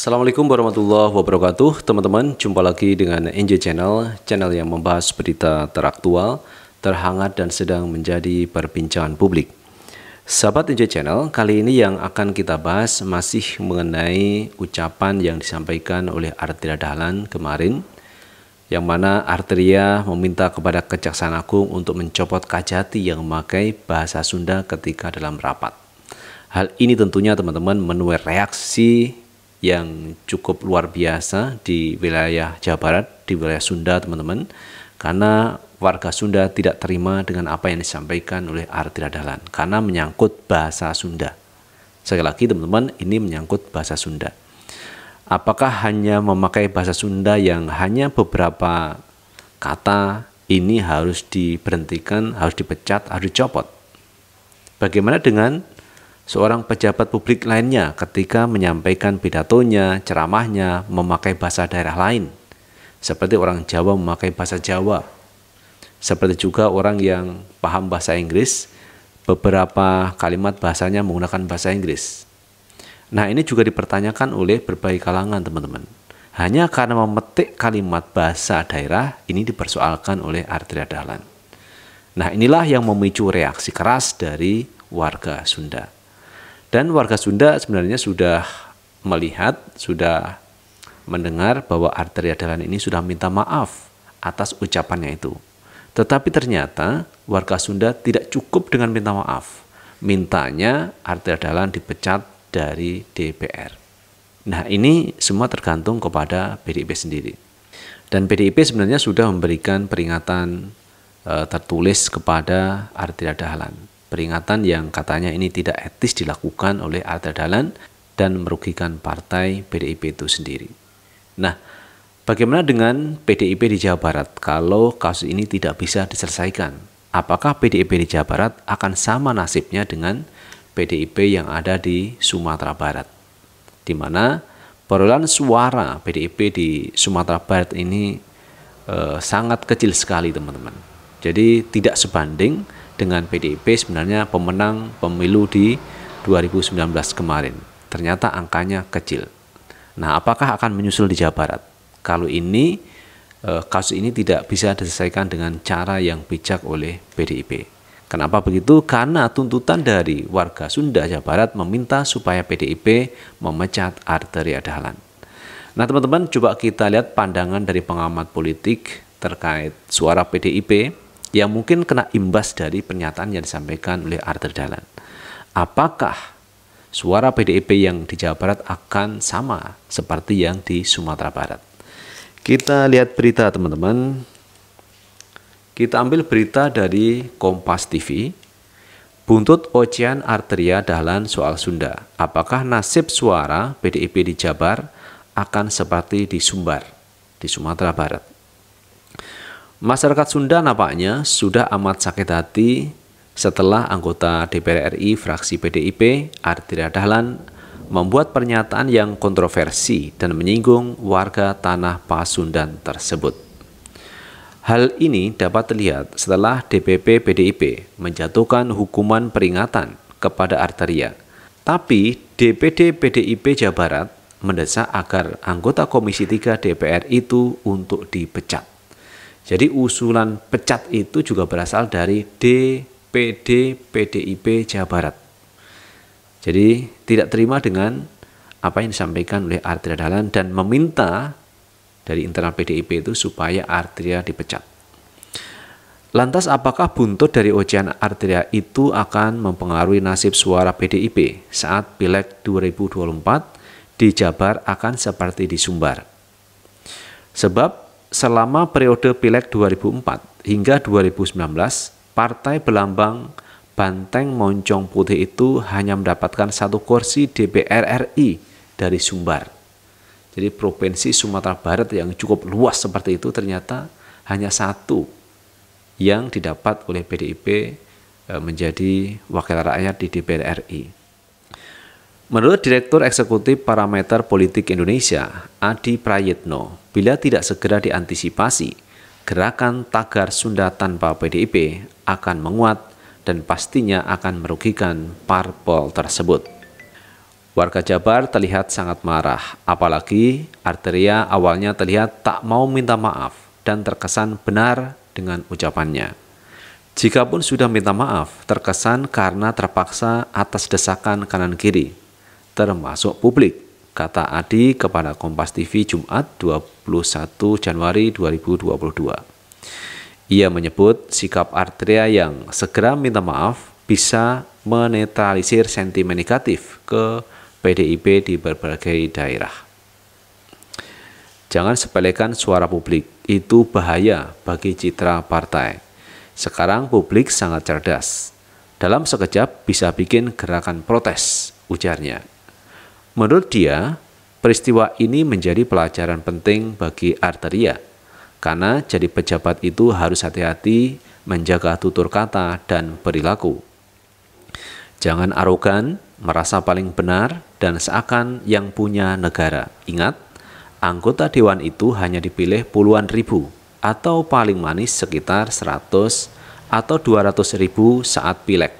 Assalamualaikum warahmatullahi wabarakatuh Teman-teman, jumpa lagi dengan NJ Channel Channel yang membahas berita teraktual, terhangat dan sedang menjadi perbincangan publik Sahabat NJ Channel, kali ini yang akan kita bahas masih mengenai ucapan yang disampaikan oleh Artira Dahlan kemarin yang mana Artria meminta kepada Kejaksaan Agung untuk mencopot Kajati yang memakai bahasa Sunda ketika dalam rapat. Hal ini tentunya teman-teman menuai reaksi yang cukup luar biasa di wilayah Jawa Barat, di wilayah Sunda, teman-teman. Karena warga Sunda tidak terima dengan apa yang disampaikan oleh Artira Dahlan karena menyangkut bahasa Sunda. Sekali lagi teman-teman, ini menyangkut bahasa Sunda. Apakah hanya memakai bahasa Sunda yang hanya beberapa kata ini harus diberhentikan, harus dipecat, harus dicopot? Bagaimana dengan seorang pejabat publik lainnya ketika menyampaikan pidatonya, ceramahnya memakai bahasa daerah lain. Seperti orang Jawa memakai bahasa Jawa. Seperti juga orang yang paham bahasa Inggris, beberapa kalimat bahasanya menggunakan bahasa Inggris. Nah, ini juga dipertanyakan oleh berbagai kalangan, teman-teman. Hanya karena memetik kalimat bahasa daerah ini dipersoalkan oleh Artria Dahlan. Nah, inilah yang memicu reaksi keras dari warga Sunda. Dan warga Sunda sebenarnya sudah melihat, sudah mendengar bahwa Arteria Dahlan ini sudah minta maaf atas ucapannya itu. Tetapi ternyata warga Sunda tidak cukup dengan minta maaf. Mintanya Arteria Dahlan dipecat dari DPR. Nah ini semua tergantung kepada PDIP sendiri. Dan PDIP sebenarnya sudah memberikan peringatan e, tertulis kepada Arteria Dahlan peringatan yang katanya ini tidak etis dilakukan oleh Arda Dalan dan merugikan partai PDIP itu sendiri. Nah, bagaimana dengan PDIP di Jawa Barat kalau kasus ini tidak bisa diselesaikan? Apakah PDIP di Jawa Barat akan sama nasibnya dengan PDIP yang ada di Sumatera Barat? Di mana perolehan suara PDIP di Sumatera Barat ini eh, sangat kecil sekali, teman-teman. Jadi tidak sebanding dengan PDIP sebenarnya pemenang pemilu di 2019 kemarin. Ternyata angkanya kecil. Nah, apakah akan menyusul di Jawa Barat? Kalau ini eh, kasus ini tidak bisa diselesaikan dengan cara yang bijak oleh PDIP. Kenapa begitu? Karena tuntutan dari warga Sunda Jawa Barat meminta supaya PDIP memecat arteri Dahlan. Nah, teman-teman, coba kita lihat pandangan dari pengamat politik terkait suara PDIP yang mungkin kena imbas dari pernyataan yang disampaikan oleh Arthur Dalan. Apakah suara PDIP yang di Jawa Barat akan sama seperti yang di Sumatera Barat? Kita lihat berita teman-teman. Kita ambil berita dari Kompas TV. Buntut Ocean Arteria Dahlan soal Sunda. Apakah nasib suara PDIP di Jabar akan seperti di Sumbar, di Sumatera Barat? Masyarakat Sunda nampaknya sudah amat sakit hati setelah anggota DPR RI fraksi PDIP Artira Dahlan membuat pernyataan yang kontroversi dan menyinggung warga tanah Pasundan tersebut. Hal ini dapat terlihat setelah DPP PDIP menjatuhkan hukuman peringatan kepada Arteria. Tapi DPD PDIP Jawa Barat mendesak agar anggota Komisi 3 DPR itu untuk dipecat. Jadi usulan pecat itu juga berasal dari DPD PDIP Jawa Barat. Jadi tidak terima dengan apa yang disampaikan oleh Artria Dahlan dan meminta dari internal PDIP itu supaya Artria dipecat. Lantas apakah buntut dari ujian Artria itu akan mempengaruhi nasib suara PDIP saat Pileg 2024 di Jabar akan seperti di Sumbar? Sebab selama periode Pileg 2004 hingga 2019, partai berlambang Banteng Moncong Putih itu hanya mendapatkan satu kursi DPR RI dari Sumbar. Jadi provinsi Sumatera Barat yang cukup luas seperti itu ternyata hanya satu yang didapat oleh PDIP eh, menjadi wakil rakyat di DPR RI. Menurut Direktur Eksekutif Parameter Politik Indonesia, Adi Prayitno, bila tidak segera diantisipasi, gerakan tagar Sunda tanpa PDIP akan menguat dan pastinya akan merugikan parpol tersebut. Warga Jabar terlihat sangat marah, apalagi Arteria awalnya terlihat tak mau minta maaf dan terkesan benar dengan ucapannya. Jikapun sudah minta maaf, terkesan karena terpaksa atas desakan kanan kiri termasuk publik, kata Adi kepada Kompas TV Jumat 21 Januari 2022. Ia menyebut sikap Artria yang segera minta maaf bisa menetralisir sentimen negatif ke PDIP di berbagai daerah. Jangan sepelekan suara publik, itu bahaya bagi citra partai. Sekarang publik sangat cerdas. Dalam sekejap bisa bikin gerakan protes, ujarnya. Menurut dia, peristiwa ini menjadi pelajaran penting bagi Arteria, karena jadi pejabat itu harus hati-hati menjaga tutur kata dan perilaku. Jangan arogan, merasa paling benar, dan seakan yang punya negara. Ingat, anggota dewan itu hanya dipilih puluhan ribu, atau paling manis sekitar 100 atau 200 ribu saat pilek.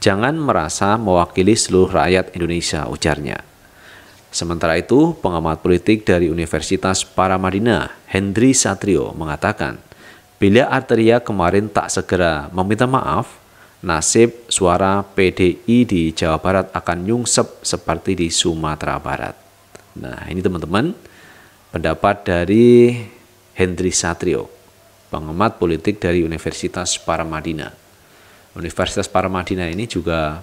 Jangan merasa mewakili seluruh rakyat Indonesia, ujarnya. Sementara itu, pengamat politik dari Universitas Paramadina, Hendri Satrio, mengatakan, bila Arteria kemarin tak segera meminta maaf, nasib suara PDI di Jawa Barat akan nyungsep seperti di Sumatera Barat. Nah, ini teman-teman, pendapat dari Hendri Satrio, pengamat politik dari Universitas Paramadina. Universitas Paramadina ini juga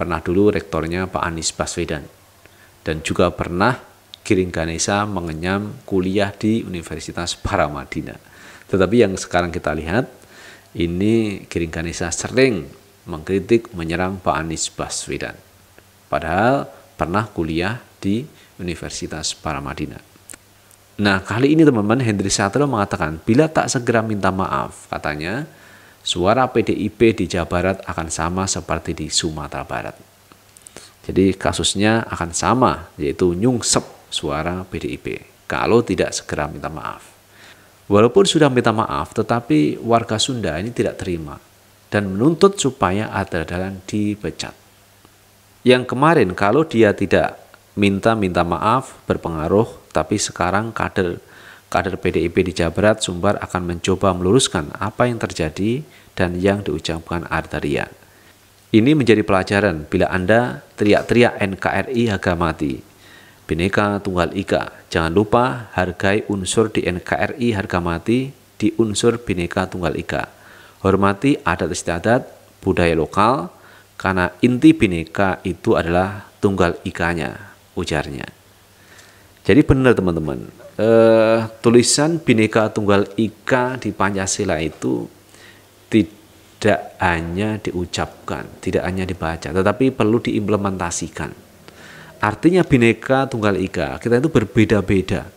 pernah dulu rektornya Pak Anies Baswedan dan juga pernah Giring Ganesa mengenyam kuliah di Universitas Paramadina. Tetapi yang sekarang kita lihat ini Giring Ganesa sering mengkritik menyerang Pak Anies Baswedan. Padahal pernah kuliah di Universitas Paramadina. Nah, kali ini teman-teman Hendri Satrio mengatakan, bila tak segera minta maaf, katanya, suara PDIP di Jawa Barat akan sama seperti di Sumatera Barat. Jadi kasusnya akan sama, yaitu nyungsep suara PDIP kalau tidak segera minta maaf. Walaupun sudah minta maaf, tetapi warga Sunda ini tidak terima dan menuntut supaya ada dalam dipecat. Yang kemarin kalau dia tidak minta-minta maaf berpengaruh, tapi sekarang kader kader PDIP di Jawa Barat Sumbar akan mencoba meluruskan apa yang terjadi dan yang diucapkan Artaria. Ini menjadi pelajaran bila Anda teriak-teriak NKRI harga mati. Bineka Tunggal Ika. Jangan lupa hargai unsur di NKRI harga mati di unsur Bineka Tunggal Ika. Hormati adat istiadat, budaya lokal, karena inti bineka itu adalah tunggal ikanya, ujarnya. Jadi benar teman-teman, eh, tulisan Bhinneka Tunggal Ika di Pancasila itu tidak hanya diucapkan, tidak hanya dibaca, tetapi perlu diimplementasikan. Artinya Bhinneka Tunggal Ika, kita itu berbeda-beda.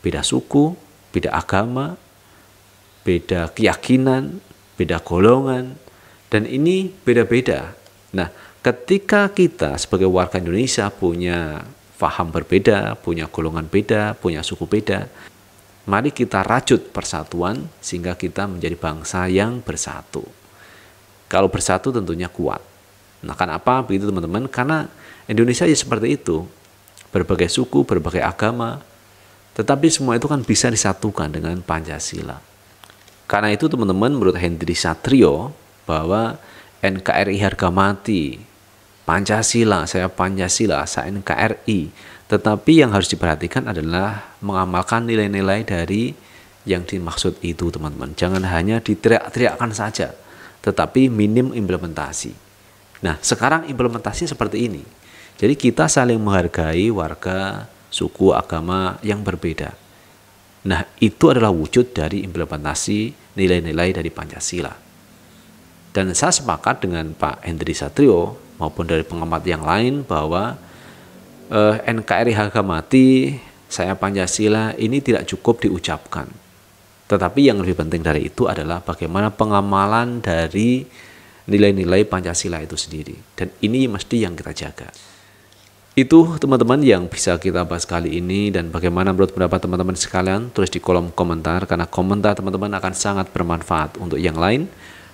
Beda suku, beda agama, beda keyakinan, beda golongan, dan ini beda-beda. Nah, ketika kita sebagai warga Indonesia punya faham berbeda, punya golongan beda, punya suku beda. Mari kita rajut persatuan sehingga kita menjadi bangsa yang bersatu. Kalau bersatu tentunya kuat. Nah, kan apa begitu teman-teman? Karena Indonesia ya seperti itu. Berbagai suku, berbagai agama. Tetapi semua itu kan bisa disatukan dengan Pancasila. Karena itu teman-teman menurut Hendri Satrio bahwa NKRI harga mati Pancasila, saya Pancasila, saya NKRI. Tetapi yang harus diperhatikan adalah mengamalkan nilai-nilai dari yang dimaksud itu teman-teman. Jangan hanya diteriak-teriakkan saja, tetapi minim implementasi. Nah sekarang implementasinya seperti ini. Jadi kita saling menghargai warga, suku, agama yang berbeda. Nah, itu adalah wujud dari implementasi nilai-nilai dari Pancasila. Dan saya sepakat dengan Pak Hendri Satrio maupun dari pengamat yang lain bahwa eh, NKRI harga mati, saya Pancasila ini tidak cukup diucapkan. Tetapi yang lebih penting dari itu adalah bagaimana pengamalan dari nilai-nilai Pancasila itu sendiri. Dan ini mesti yang kita jaga. Itu teman-teman yang bisa kita bahas kali ini dan bagaimana menurut pendapat teman-teman sekalian tulis di kolom komentar karena komentar teman-teman akan sangat bermanfaat untuk yang lain.